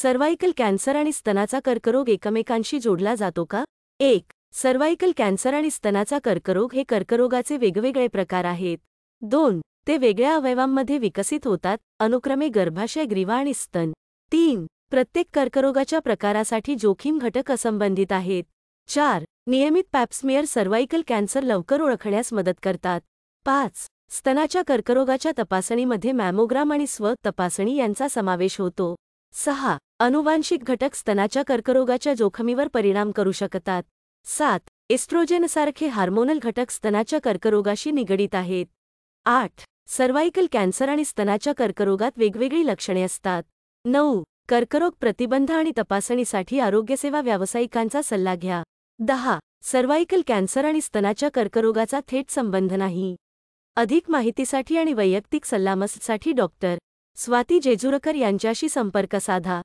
cervical cancer आणि स्तनाचा कर्करोग एकमेकांशी जोडला जातो का एक सर्वाइकल कॅन्सर आणि स्तनाचा कर्करोग हे कर्करोगाचे वेगवेगळे प्रकार आहेत दोन ते वेगळ्या अवयवांमध्ये विकसित होतात अनुक्रमे गर्भाशय ग्रीवा आणि स्तन तीन प्रत्येक कर्करोगाच्या प्रकारासाठी जोखीम घटक असंबंधित आहेत चार नियमित पॅप्समियर सर्वाइकल कॅन्सर लवकर ओळखण्यास मदत करतात पाच स्तनाच्या कर्करोगाच्या तपासणीमध्ये मॅमोग्राम आणि स्व तपासणी यांचा समावेश होतो सहा अनुवांशिक घटक स्तनाच्या कर्करोगाच्या जोखमीवर परिणाम करू शकतात सात एस्ट्रोजेनसारखे हार्मोनल घटक स्तनाच्या कर्करोगाशी निगडीत आहेत आठ सर्वायकल कॅन्सर आणि स्तनाच्या कर्करोगात वेगवेगळी लक्षणे असतात नऊ कर्करोग प्रतिबंध आणि तपासणीसाठी आरोग्यसेवा व्यावसायिकांचा सल्ला घ्या दहा सर्वायकल कॅन्सर आणि स्तनाच्या कर्करोगाचा थेट संबंध नाही अधिक माहितीसाठी आणि वैयक्तिक सल्लामससाठी डॉक्टर स्वाती जेजुरकर यांच्याशी संपर्क साधा